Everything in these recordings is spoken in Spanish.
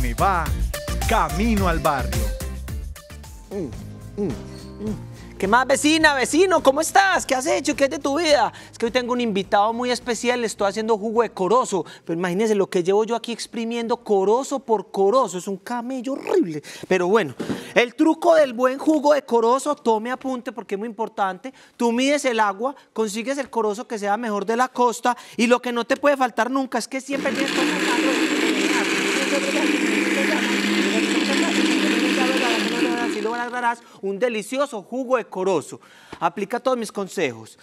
Me va camino al barrio. Mm, mm, mm. ¿Qué más, vecina, vecino? ¿Cómo estás? ¿Qué has hecho? ¿Qué es de tu vida? Es que hoy tengo un invitado muy especial, le estoy haciendo jugo de corozo. Pero imagínense lo que llevo yo aquí exprimiendo corozo por corozo. Es un camello horrible. Pero bueno, el truco del buen jugo de corozo, tome apunte porque es muy importante. Tú mides el agua, consigues el corozo que sea mejor de la costa y lo que no te puede faltar nunca es que siempre tienes que así lo un delicioso jugo decoroso. Aplica todos mis consejos.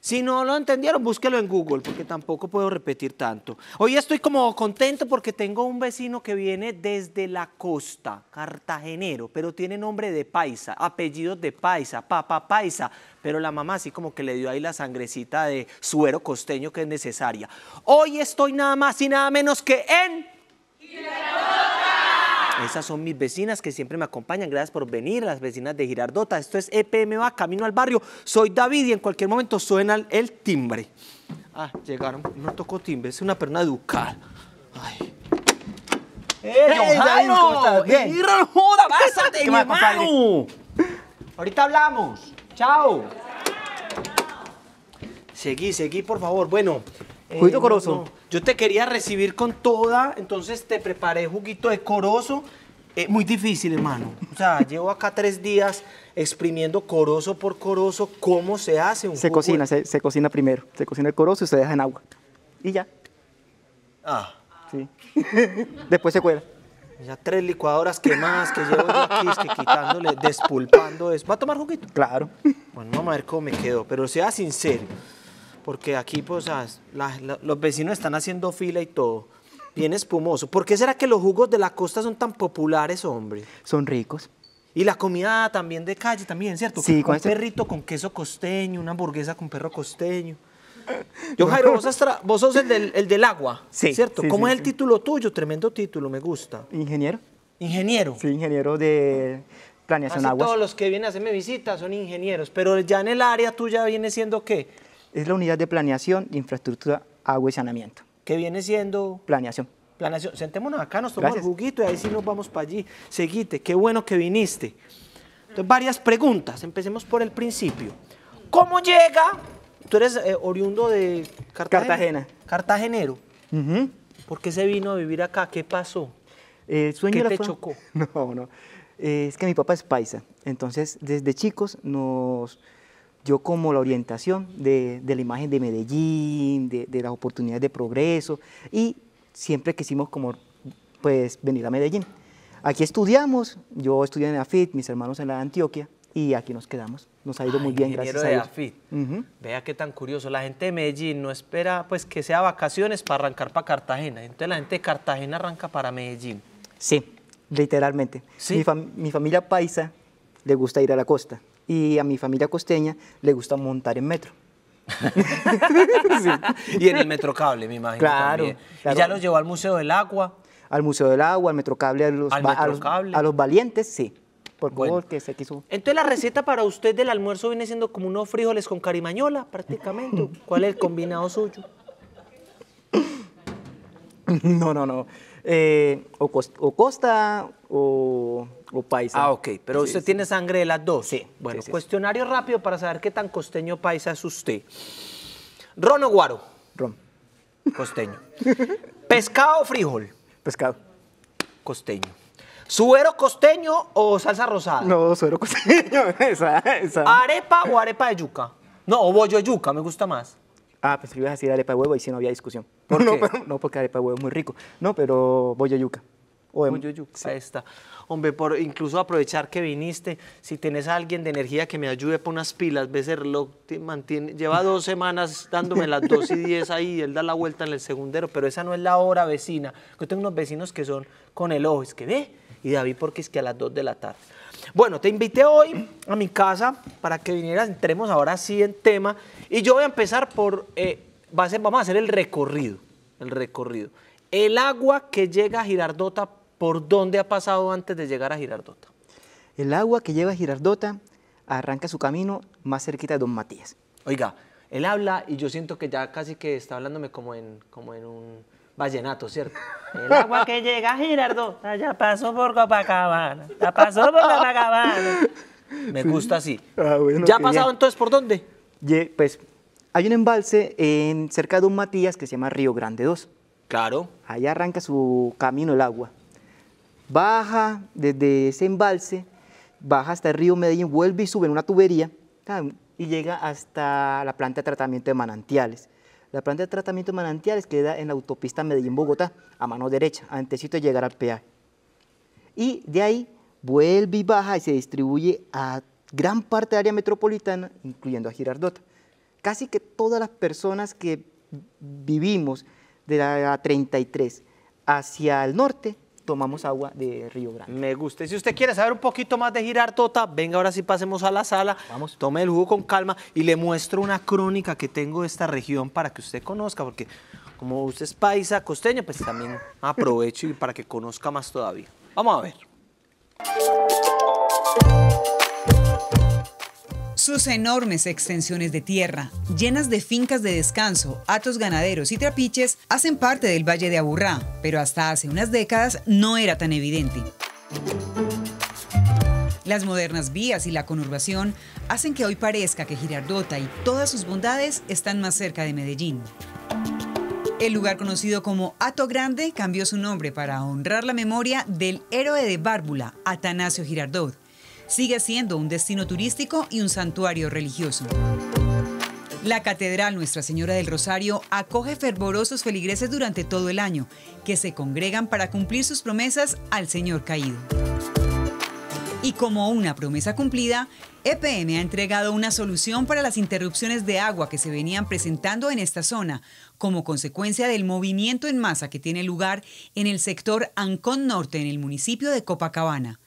Si no lo entendieron, búsquelo en Google, porque tampoco puedo repetir tanto. Hoy estoy como contento porque tengo un vecino que viene desde la costa, cartagenero, pero tiene nombre de paisa, apellido de paisa, papá paisa, pero la mamá así como que le dio ahí la sangrecita de suero costeño que es necesaria. Hoy estoy nada más y nada menos que en... Girardota. Esas son mis vecinas que siempre me acompañan. Gracias por venir, las vecinas de Girardota. Esto es EPMA, Camino al Barrio. Soy David y en cualquier momento suena el timbre. Ah, llegaron. No tocó timbre, es una perna educada. Ay. ¡Eh, David, ¡Eh, ¡Bien! pásate, mi hermano! Ahorita hablamos. ¡Chao! Seguí, seguí, por favor. Bueno, eh, juguito corozo. yo te quería recibir con toda, entonces te preparé juguito de corozo. Eh, muy difícil, hermano. O sea, llevo acá tres días exprimiendo corozo por corozo. ¿Cómo se hace un Se cocina, se, cocina primero. Se cocina el corozo y se deja en agua. Y ya. Ah. Sí. Después se cuela. Ya tres licuadoras que más, que llevo yo aquí, quitándole, despulpando eso. ¿Va a tomar juguito? Claro. Bueno, vamos a ver cómo me quedó, pero sea sincero porque aquí pues, los vecinos están haciendo fila y todo. Bien espumoso. ¿Por qué será que los jugos de la costa son tan populares, hombre? Son ricos. Y la comida también de calle, también, ¿cierto? Sí, con un perrito con queso costeño, una hamburguesa con perro costeño. Yo, Jairo, vos, sos el del, agua, ¿cierto? ¿Cómo es el título tuyo? Tremendo título, me gusta. Ingeniero. ¿Ingeniero? Sí, ingeniero de planeación agua. todos los que vienen a hacerme visitas son ingenieros, pero ya en el área tuya viene siendo, ¿qué? es la unidad de planeación de infraestructura agua y saneamiento. ¿Qué viene siendo? Planeación. Planeación. Sentémonos acá, nos tomamos un el juguito y ahí sí nos vamos para allí. Seguite, qué bueno que viniste. Entonces, varias preguntas. Empecemos por el principio. ¿Cómo llega? Tú eres eh, oriundo de Cartagena. Cartagenero. ¿Por qué se vino a vivir acá? ¿Qué pasó? sueño ¿Qué te chocó? No, no. es que mi papá es paisa. Entonces, desde chicos nos yo como la orientación de, la imagen de Medellín, de, de, las oportunidades de progreso, y siempre quisimos como, pues, venir a Medellín. Aquí estudiamos, yo estudié en AFIT, mis hermanos en la Antioquia, y aquí nos quedamos. Nos ha ido ah, muy bien, gracias a Dios. Vea qué tan curioso. La gente de Medellín no espera pues que sea vacaciones para arrancar para Cartagena. Entonces la gente de Cartagena arranca para Medellín. Sí, literalmente. Mi, mi familia paisa le gusta ir a la costa y a mi familia costeña le gusta montar en metro. Y en el metrocable, me imagino. Claro, ¿Y ya los llevó al Museo del Agua? Al Museo del Agua, al metrocable, a los, A los, valientes, sí. Por favor, que se quiso. Entonces la receta para usted del almuerzo viene siendo como unos frijoles con carimañola, prácticamente. ¿Cuál es el combinado suyo? No, no, no. Eh, o costa o o paisa. Ah, ok. Pero usted tiene sangre de las dos. Sí. Bueno, cuestionario rápido para saber qué tan costeño paisa es usted. ¿Ron o guaro? Ron. Costeño. ¿Pescado o frijol? Pescado. Costeño. ¿Suero costeño o salsa rosada? No, suero costeño. ¿Arepa o arepa de yuca? No, o bollo de yuca, me gusta más. Ah, pues le iba a decir arepa de huevo y si no había discusión. ¿Por no, no, porque arepa de huevo es muy rico. No, pero bollo yuca. Oye, Hombre, por incluso aprovechar que viniste, si tienes a alguien de energía que me ayude por unas pilas, ves el reloj, mantiene, lleva dos semanas dándome las dos y diez ahí, él da la vuelta en el segundero, pero esa no es la hora vecina. Yo tengo unos vecinos que son con el ojo, es que ve, y David porque es que a las 2 de la tarde. Bueno, te invité hoy a mi casa para que vinieras, entremos ahora sí en tema, y yo voy a empezar por, eh, vamos a hacer el recorrido, el recorrido. El agua que llega a Girardota ¿Por dónde ha pasado antes de llegar a Girardota? El agua que lleva a Girardota arranca su camino más cerquita de Don Matías. Oiga, él habla y yo siento que ya casi que está hablándome como en, como en un vallenato, ¿cierto? El agua que llega a Girardota ya pasó por Copacabana, ya pasó por Copacabana. Me gusta así. Ah, ¿Ya ha pasado entonces por dónde? pues hay un embalse en, cerca de Don Matías que se llama Río Grande 2. Claro. Allá arranca su camino el agua baja desde ese embalse, baja hasta el río Medellín, vuelve y sube en una tubería ah, y llega hasta la planta de tratamiento de manantiales. La planta de tratamiento de manantiales queda en la autopista Medellín-Bogotá, a mano derecha, antes de llegar al PA Y de ahí vuelve y baja y se distribuye a gran parte del área metropolitana, incluyendo a Girardota. Casi que todas las personas que vivimos de la 33 hacia el norte tomamos agua de Río Grande. Me gusta. si usted quiere saber un poquito más de girar tota, venga, ahora sí pasemos a la sala. Vamos. Tome el jugo con calma y le muestro una crónica que tengo de esta región para que usted conozca, porque como usted es paisa costeño, pues también aprovecho y para que conozca más todavía. Vamos a ver. Sus enormes extensiones de tierra, llenas de fincas de descanso, atos ganaderos y trapiches, hacen parte del Valle de Aburrá, pero hasta hace unas décadas no era tan evidente. Las modernas vías y la conurbación hacen que hoy parezca que Girardota y todas sus bondades están más cerca de Medellín. El lugar conocido como Ato Grande cambió su nombre para honrar la memoria del héroe de Bárbula, Atanasio Girardot, sigue siendo un destino turístico y un santuario religioso. La Catedral Nuestra Señora del Rosario acoge fervorosos feligreses durante todo el año, que se congregan para cumplir sus promesas al Señor caído. Y como una promesa cumplida, EPM ha entregado una solución para las interrupciones de agua que se venían presentando en esta zona, como consecuencia del movimiento en masa que tiene lugar en el sector Ancón Norte, en el municipio de Copacabana.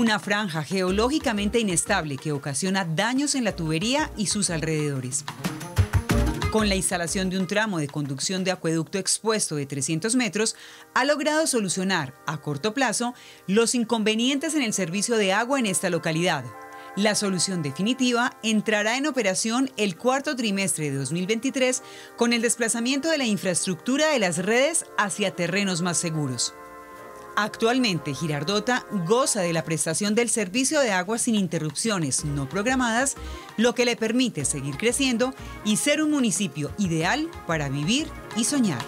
una franja geológicamente inestable que ocasiona daños en la tubería y sus alrededores. Con la instalación de un tramo de conducción de acueducto expuesto de 300 metros, ha logrado solucionar, a corto plazo, los inconvenientes en el servicio de agua en esta localidad. La solución definitiva entrará en operación el cuarto trimestre de 2023 con el desplazamiento de la infraestructura de las redes hacia terrenos más seguros. Actualmente, Girardota goza de la prestación del servicio de agua sin interrupciones no programadas, lo que le permite seguir creciendo y ser un municipio ideal para vivir y soñar.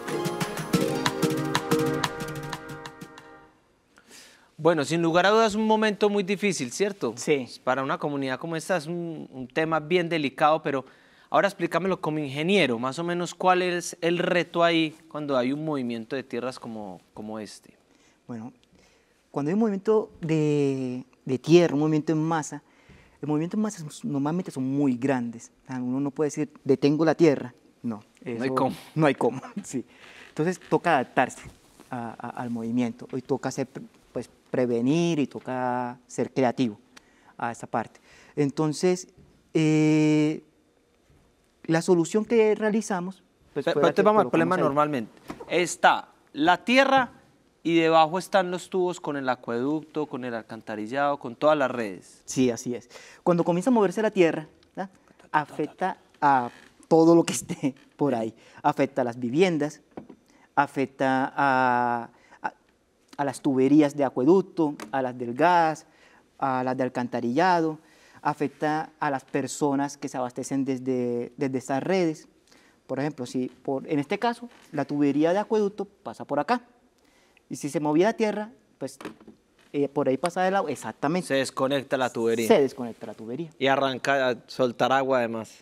Bueno, sin lugar a dudas, es un momento muy difícil, ¿cierto? Sí. Pues, para una comunidad como esta es un, tema bien delicado, pero ahora explícamelo como ingeniero, más o menos cuál es el reto ahí cuando hay un movimiento de tierras como, como este. Bueno, cuando hay un movimiento de, tierra, un movimiento en masa, los movimientos en masa normalmente son muy grandes. Uno no puede decir, detengo la tierra. No, no hay cómo. No hay cómo, sí. Entonces toca adaptarse al movimiento Hoy toca ser, pues, prevenir y toca ser creativo a esa parte. Entonces, eh, la solución que realizamos... Pues, pero, pero te el problema normalmente. Está la tierra y debajo están los tubos con el acueducto, con el alcantarillado, con todas las redes. Sí, así es. Cuando comienza a moverse la tierra, afecta a todo lo que esté por ahí. Afecta a las viviendas, afecta a, las tuberías de acueducto, a las del gas, a las de alcantarillado, afecta a las personas que se abastecen desde, desde redes. Por ejemplo, si en este caso la tubería de acueducto pasa por acá, y si se movía la tierra, pues eh, por ahí pasaba el agua. Exactamente. Se desconecta la tubería. Se desconecta la tubería. Y arranca a soltar agua además.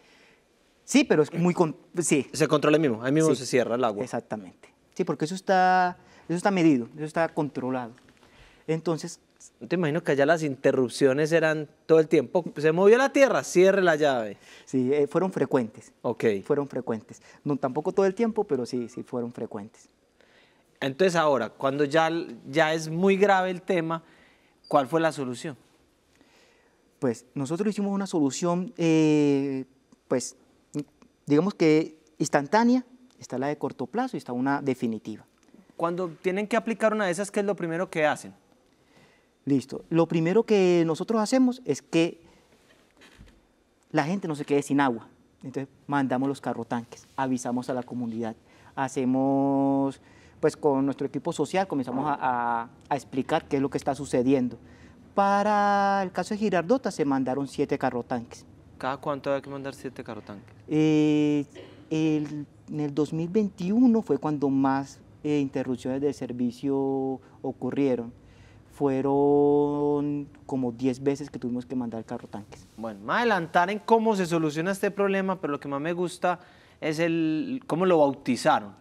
Sí, pero es muy... Sí. Se controla el mismo, ahí mismo se cierra el agua. Exactamente. Sí, porque eso está, eso está medido, eso está controlado. Entonces... Te imagino que allá las interrupciones eran todo el tiempo. Se movió la tierra, cierre la llave. Sí, eh, fueron frecuentes. Ok. Fueron frecuentes. No, tampoco todo el tiempo, pero sí, sí fueron frecuentes. Entonces ahora, cuando ya, ya es muy grave el tema, ¿cuál fue la solución? Pues nosotros hicimos una solución, eh, pues digamos que instantánea, está la de corto plazo y está una definitiva. Cuando tienen que aplicar una de esas, ¿qué es lo primero que hacen? Listo. Lo primero que nosotros hacemos es que la gente no se quede sin agua. Entonces mandamos los carro tanques, avisamos a la comunidad, hacemos pues con nuestro equipo social comenzamos a, explicar qué es lo que está sucediendo. Para el caso de Girardota se mandaron siete tanques ¿Cada cuánto hay que mandar siete carro tanques eh, el, en el 2021 fue cuando más eh, interrupciones de servicio ocurrieron. Fueron como 10 veces que tuvimos que mandar carro tanques Bueno, más adelantar en cómo se soluciona este problema, pero lo que más me gusta es el cómo lo bautizaron.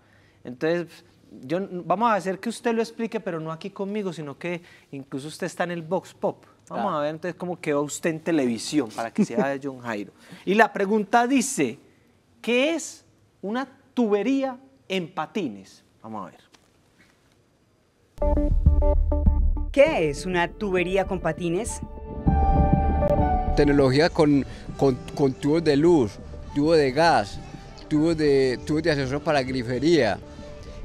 Entonces, vamos a hacer que usted lo explique, pero no aquí conmigo, sino que incluso usted está en el Vox Pop. Vamos a ver entonces cómo quedó usted en televisión para que sea de John Jairo. Y la pregunta dice, ¿qué es una tubería en patines? Vamos a ver. ¿Qué es una tubería con patines? Tecnología con, con, tubos de luz, tubos de gas, tubos de, tubos de para grifería,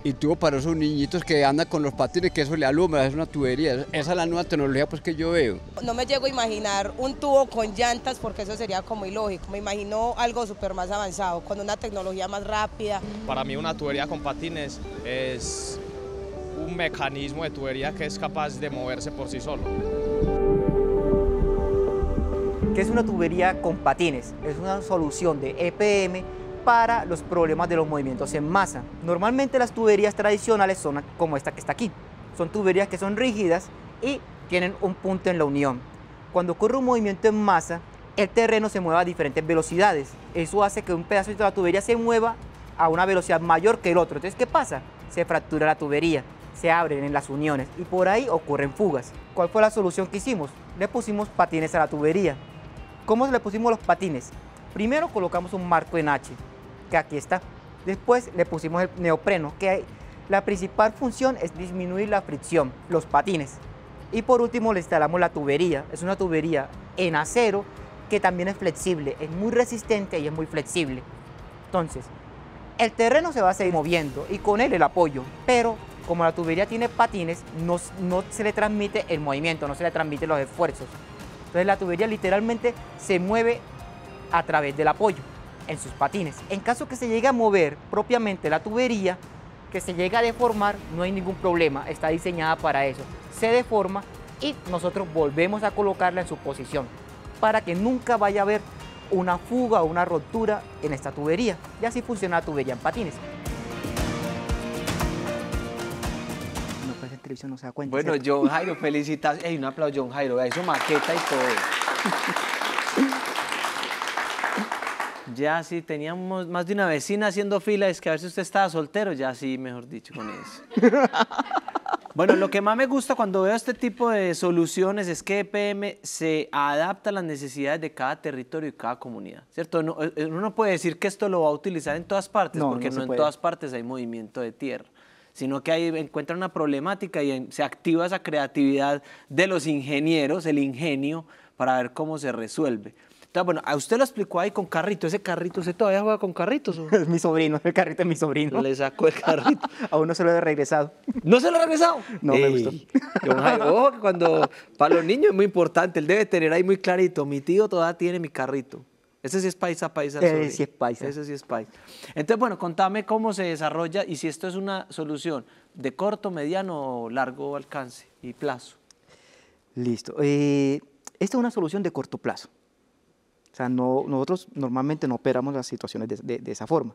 y tuvo para esos niñitos que andan con los patines, que eso le alumbra, es una tubería. Esa es la nueva tecnología pues, que yo veo. No me llego a imaginar un tubo con llantas porque eso sería como ilógico. Me imagino algo súper más avanzado, con una tecnología más rápida. Para mí una tubería con patines es un mecanismo de tubería que es capaz de moverse por sí solo. ¿Qué es una tubería con patines? Es una solución de EPM para los problemas de los movimientos en masa. Normalmente las tuberías tradicionales son como esta que está aquí. Son tuberías que son rígidas y tienen un punto en la unión. Cuando ocurre un movimiento en masa, el terreno se mueve a diferentes velocidades. Eso hace que un pedazo de la tubería se mueva a una velocidad mayor que el otro. Entonces, ¿qué pasa? Se fractura la tubería, se abren en las uniones y por ahí ocurren fugas. ¿Cuál fue la solución que hicimos? Le pusimos patines a la tubería. ¿Cómo le pusimos los patines? Primero colocamos un marco en H que aquí está. Después le pusimos el neopreno, que la principal función es disminuir la fricción, los patines. Y por último le instalamos la tubería, es una tubería en acero que también es flexible, es muy resistente y es muy flexible. Entonces, el terreno se va a seguir moviendo y con él el apoyo, pero como la tubería tiene patines, no, se le transmite el movimiento, no se le transmite los esfuerzos. Entonces la tubería literalmente se mueve a través del apoyo en sus patines. En caso que se llegue a mover propiamente la tubería, que se llegue a deformar, no hay ningún problema, está diseñada para eso. Se deforma y nosotros volvemos a colocarla en su posición para que nunca vaya a haber una fuga o una rotura en esta tubería. Y así funciona la tubería en patines. Pues bueno, John Jairo, felicitas. un aplauso, John Jairo. Eso maqueta y todo. Ya sí, teníamos más de una vecina haciendo fila, es que a ver si usted estaba soltero, ya sí, mejor dicho, con eso. bueno, lo que más me gusta cuando veo este tipo de soluciones es que EPM se adapta a las necesidades de cada territorio y cada comunidad, ¿cierto? No, eh, eh, uno no puede decir que esto lo va a utilizar en todas partes, porque no, en todas partes hay movimiento de tierra sino que ahí encuentra una problemática y se activa esa creatividad de los ingenieros, el ingenio, para ver cómo se resuelve bueno, a usted lo explicó ahí con carrito. Ese carrito, ¿usted todavía juega con carritos? Es mi sobrino, el carrito es mi sobrino. Le sacó el carrito. Aún no se lo he regresado. ¿No se lo ha regresado? No, me gustó. cuando, para los niños es muy importante, él debe tener ahí muy clarito, mi tío todavía tiene mi carrito. Ese sí es paisa, paisa. Ese sí es paisa. Ese sí es paisa. Entonces, bueno, contame cómo se desarrolla y si esto es una solución de corto, mediano o largo alcance y plazo. Listo. Eh, esta es una solución de corto plazo. O sea, nosotros normalmente no operamos las situaciones de, esa forma.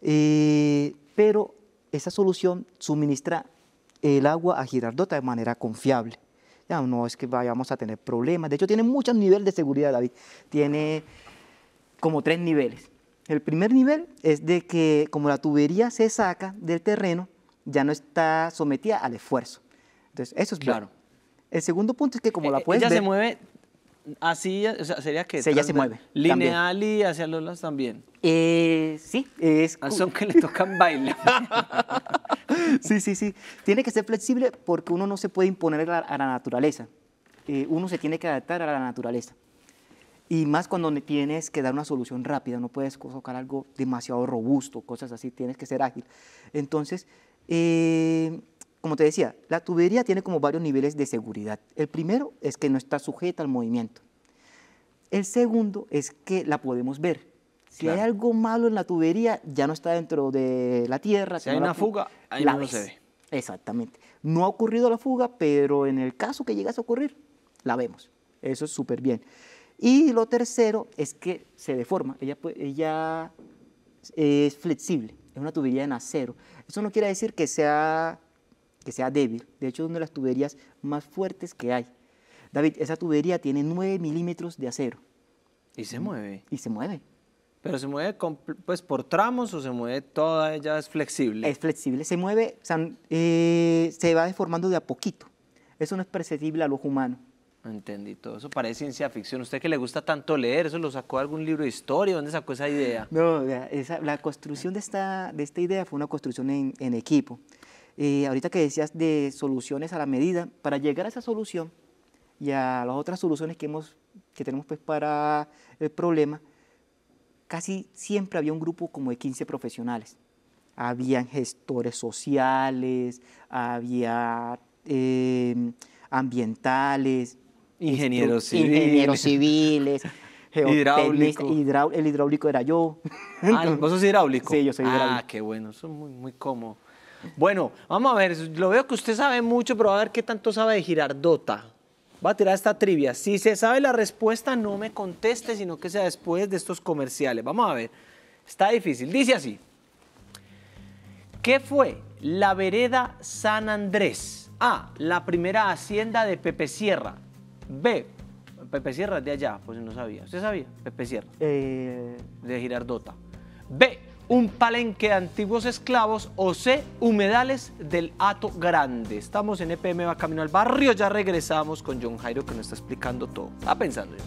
Eh, pero esa solución suministra el agua a Girardota de manera confiable. Ya no es que vayamos a tener problemas. De hecho, tiene muchos niveles de seguridad, David. Tiene como tres niveles. El primer nivel es de que como la tubería se saca del terreno, ya no está sometida al esfuerzo. Entonces, eso es claro. El segundo punto es que como la eh, puedes Así, sería que... ella se mueve. Lineal y hacia los lados también. Eh, sí, es... son que le tocan baile. sí, sí, sí. Tiene que ser flexible porque uno no se puede imponer a, la naturaleza. Eh, uno se tiene que adaptar a la naturaleza. Y más cuando tienes que dar una solución rápida, no puedes colocar algo demasiado robusto, cosas así, tienes que ser ágil. Entonces, eh, como te decía, la tubería tiene como varios niveles de seguridad. El primero es que no está sujeta al movimiento. El segundo es que la podemos ver. Si hay algo malo en la tubería, ya no está dentro de la tierra. Si hay una fuga, ahí no se ve. Exactamente. No ha ocurrido la fuga, pero en el caso que llegase a ocurrir, la vemos. Eso es súper bien. Y lo tercero es que se deforma. Ella, ella es flexible. Es una tubería en acero. Eso no quiere decir que sea que sea débil. De hecho, es una de las tuberías más fuertes que hay. David, esa tubería tiene 9 milímetros de acero. ¿Y se mueve? Y se mueve. ¿Pero se mueve pues, por tramos o se mueve toda ella? ¿Es flexible? Es flexible. Se mueve, eh, se va deformando de a poquito. Eso no es perceptible al ojo humano. Entendí todo eso. Parece ciencia ficción. ¿Usted que le gusta tanto leer? ¿Eso lo sacó de algún libro de historia? ¿Dónde sacó esa idea? No, la construcción de esta, de esta idea fue una construcción en, en equipo. Eh, ahorita que decías de soluciones a la medida, para llegar a esa solución y a las otras soluciones que, hemos, que tenemos pues para el problema, casi siempre había un grupo como de 15 profesionales. Habían gestores sociales, había em, ambientales, ingenieros, ingenieros civiles. Hidráulico. el hidráulico era yo. Ah, ¿vos sos hidráulico? Sí, yo soy ah, hidráulico. Ah, qué bueno, eso es muy, muy cómodo. Bueno, vamos a ver, lo veo que usted sabe mucho, pero a ver qué tanto sabe de Girardota. Va a tirar esta trivia. Si se sabe la respuesta, no me conteste, sino que sea después de estos comerciales. Vamos a ver. Está difícil. Dice así. ¿Qué fue la vereda San Andrés? A, la primera hacienda de Pepe Sierra. B, Pepe Sierra es de allá, pues no sabía. ¿Usted sabía? Pepe Sierra. Eh. De Girardota. B, un palenque de antiguos esclavos o C, humedales del ato Grande. Estamos en EPM, va camino al barrio, ya regresamos con John Jairo que nos está explicando todo. Está pensando yo.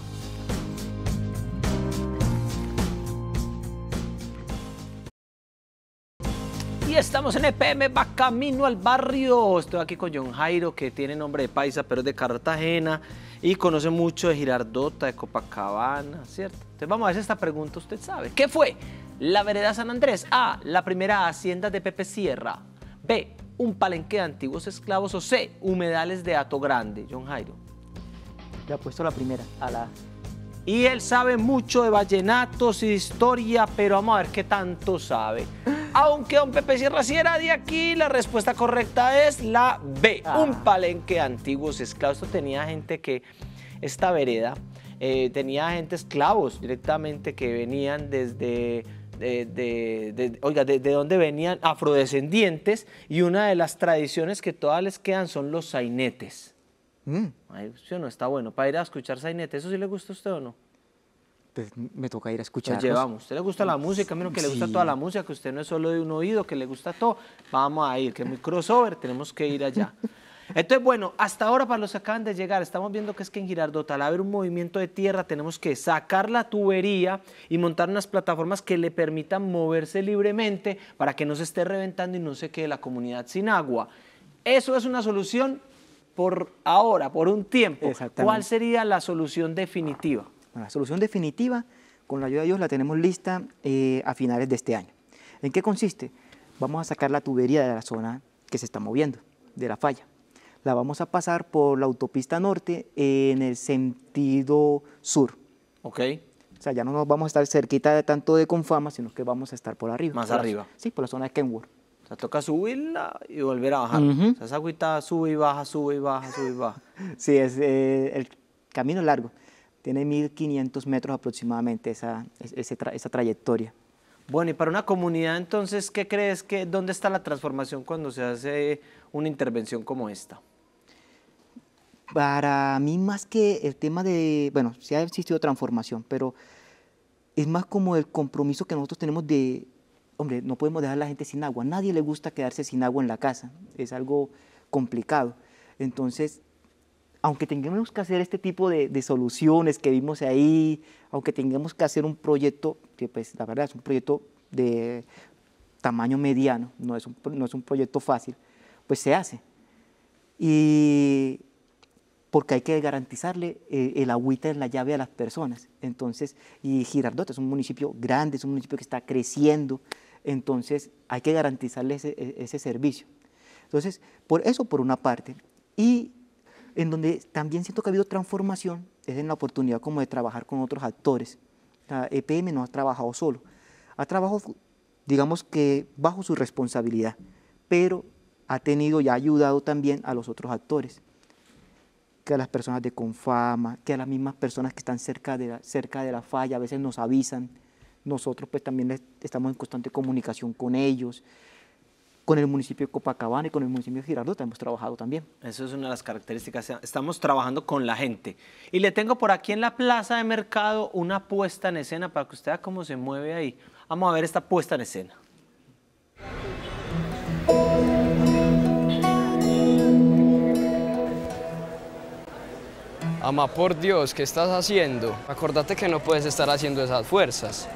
estamos en EPM, va camino al barrio. Estoy aquí con John Jairo, que tiene nombre de paisa, pero es de Cartagena y conoce mucho de Girardota, de Copacabana, ¿cierto? Entonces vamos a hacer esta pregunta, usted sabe. ¿Qué fue la vereda San Andrés. A. La primera hacienda de Pepe Sierra. B. Un palenque de antiguos esclavos. O C. Humedales de Ato Grande. John Jairo. Le ha puesto la primera, a la y él sabe mucho de vallenatos y de historia, pero vamos a ver qué tanto sabe. Aunque un Pepe Sierra si era de aquí, la respuesta correcta es la B, ah. un palenque de antiguos esclavos. Esto tenía gente que, esta vereda, eh, tenía gente esclavos directamente que venían desde de, de, oiga, de, dónde venían afrodescendientes y una de las tradiciones que todas les quedan son los sainetes. Mm. no, está bueno. Para ir a escuchar sainete ¿eso sí le gusta a usted o no? Pues, me toca ir a escuchar. llevamos. ¿Usted le gusta la música? A que le gusta toda la música, que usted no es solo de un oído, que le gusta todo. Vamos a ir, que es muy crossover, tenemos que ir allá. Entonces, bueno, hasta ahora para los que acaban de llegar, estamos viendo que es que en Girardot, al haber un movimiento de tierra, tenemos que sacar la tubería y montar unas plataformas que le permitan moverse libremente para que no se esté reventando y no se quede la comunidad sin agua. Eso es una solución por ahora, por un tiempo. ¿Cuál sería la solución definitiva? la solución definitiva, con la ayuda de Dios, la tenemos lista eh, a finales de este año. ¿En qué consiste? Vamos a sacar la tubería de la zona que se está moviendo, de la falla la vamos a pasar por la autopista norte en el sentido sur. Ok. O sea, ya no nos vamos a estar cerquita de tanto de Confama, sino que vamos a estar por arriba. Más arriba. sí, por la zona de Kenwood. O sea, toca subirla y volver a bajar. O sea, esa agüita sube y baja, sube y baja, sube y baja. sí, es, eh, el camino largo. Tiene 1.500 metros aproximadamente esa, esa trayectoria. Bueno, y para una comunidad entonces, ¿qué crees que, dónde está la transformación cuando se hace una intervención como esta? Para mí más que el tema de, bueno, sí ha existido transformación, pero es más como el compromiso que nosotros tenemos de, hombre, no podemos dejar a la gente sin agua. nadie le gusta quedarse sin agua en la casa. Es algo complicado. Entonces, aunque tengamos que hacer este tipo de, soluciones que vimos ahí, aunque tengamos que hacer un proyecto, que pues la verdad es un proyecto de tamaño mediano, no es un, no es un proyecto fácil, pues se hace. Y porque hay que garantizarle eh, el agüita en la llave a las personas. Entonces, y Girardot es un municipio grande, es un municipio que está creciendo, entonces hay que garantizarle ese, e, ese servicio. Entonces, por eso por una parte, y en donde también siento que ha habido transformación, es en la oportunidad como de trabajar con otros actores. La EPM no ha trabajado solo, ha trabajado, digamos que bajo su responsabilidad, pero ha tenido y ha ayudado también a los otros actores que a las personas de Confama, que a las mismas personas que están cerca de la, cerca de la falla, a veces nos avisan. Nosotros pues también estamos en constante comunicación con ellos con el municipio de Copacabana y con el municipio de Girardota hemos trabajado también. Eso es una de las características. Estamos trabajando con la gente. Y le tengo por aquí en la plaza de mercado una puesta en escena para que usted vea cómo se mueve ahí. Vamos a ver esta puesta en escena. Amá, por Dios, ¿qué estás haciendo? Acordate que no puedes estar haciendo esas fuerzas.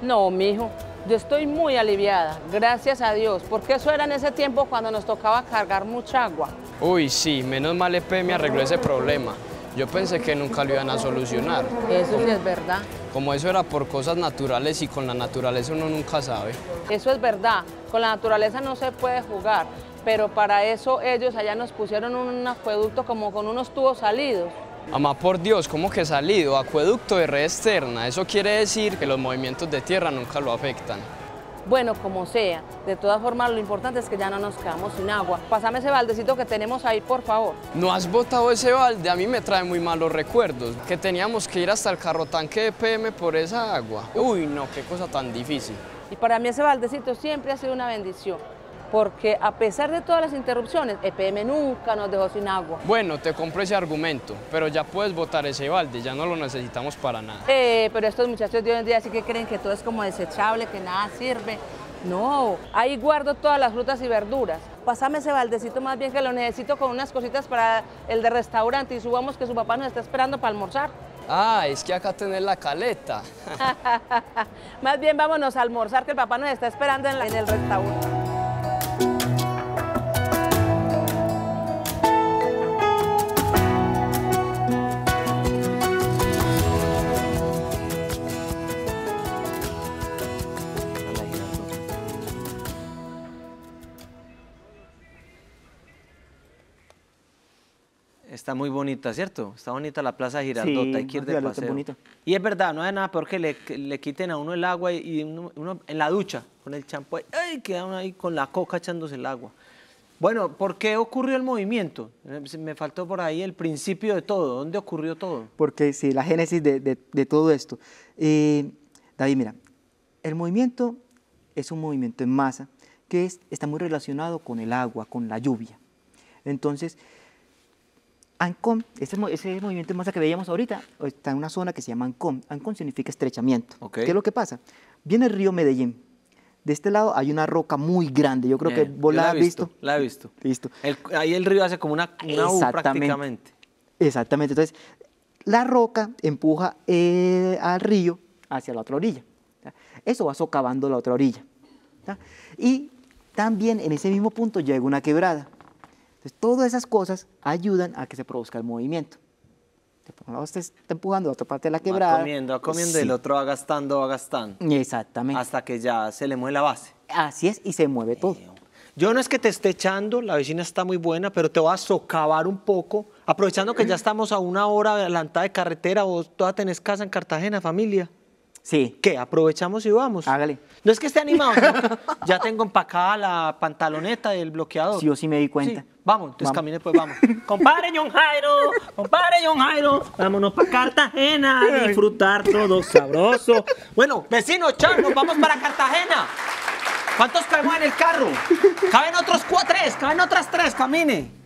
No, mijo, yo estoy muy aliviada, gracias a Dios, porque eso era en ese tiempo cuando nos tocaba cargar mucha agua. Uy, sí, menos mal EP me arregló ese problema. Yo pensé que nunca lo iban a solucionar. Eso sí es verdad. Como eso era por cosas naturales y con la naturaleza uno nunca sabe. Eso es verdad, con la naturaleza no se puede jugar, pero para eso ellos allá nos pusieron un acueducto como con unos tubos salidos. Amá por Dios, ¿cómo que salido? Acueducto de red externa. Eso quiere decir que los movimientos de tierra nunca lo afectan. Bueno, como sea, de todas formas lo importante es que ya no nos quedamos sin agua. Pásame ese baldecito que tenemos ahí, por favor. No has botado ese balde, a mí me trae muy malos recuerdos, que teníamos que ir hasta el carro tanque de PM por esa agua. Uy, no, qué cosa tan difícil. Y para mí ese baldecito siempre ha sido una bendición porque a pesar de todas las interrupciones, EPM nunca nos dejó sin agua. Bueno, te compro ese argumento, pero ya puedes botar ese balde, ya no lo necesitamos para nada. Eh, pero estos muchachos de hoy en día sí que creen que todo es como desechable, que nada sirve. No, ahí guardo todas las frutas y verduras. Pásame ese baldecito más bien que lo necesito con unas cositas para el de restaurante y subamos que su papá nos está esperando para almorzar. Ah, es que acá tenés la caleta. más bien vámonos a almorzar que el papá nos está esperando en el restaurante. Está muy bonita, ¿cierto? Está bonita la Plaza Girardota, hay que ir de Y es verdad, no hay nada peor que le, quiten a uno el agua y uno, en la ducha, con el champú, ¡ay! queda ahí con la coca echándose el agua. Bueno, ¿por qué ocurrió el movimiento? Eh, me faltó por ahí el principio de todo. ¿Dónde ocurrió todo? Porque sí, la génesis de, todo esto. Eh, David, mira, el movimiento es un movimiento en masa que está muy relacionado con el agua, con la lluvia. Entonces, Ancón, ese, movimiento de masa que veíamos ahorita, está en una zona que se llama Ancón. Ancón significa estrechamiento. ¿Qué es lo que pasa? Viene el río Medellín. De este lado hay una roca muy grande. Yo creo que eh, vos la, has visto, La he visto. Listo. ahí el río hace como una, U prácticamente. Exactamente. Entonces, la roca empuja eh, al río hacia la otra orilla. Eso va socavando la otra orilla. Y también en ese mismo punto llega una quebrada todas esas cosas ayudan a que se produzca el movimiento. Por está empujando, la otra parte de la quebrada. Va comiendo, va comiendo, y el otro va gastando, va gastando. Exactamente. Hasta que ya se le mueve la base. Así es, y se mueve todo. Eh, yo no es que te esté echando, la vecina está muy buena, pero te voy a socavar un poco. Aprovechando que ya estamos a una hora adelantada de carretera, vos toda tenés casa en Cartagena, familia. Sí. ¿Qué? Aprovechamos y vamos. Hágale. No es que esté animado, ya tengo empacada la pantaloneta del bloqueador. Sí, yo sí me di cuenta. Vamos, entonces camine, pues vamos. Compare, John Jairo, compadre John Jairo, vámonos para Cartagena a disfrutar todo sabroso. Bueno, vecino nos vamos para Cartagena. ¿Cuántos cabemos en el carro? Caben otros cuatro, tres, caben otras tres, camine.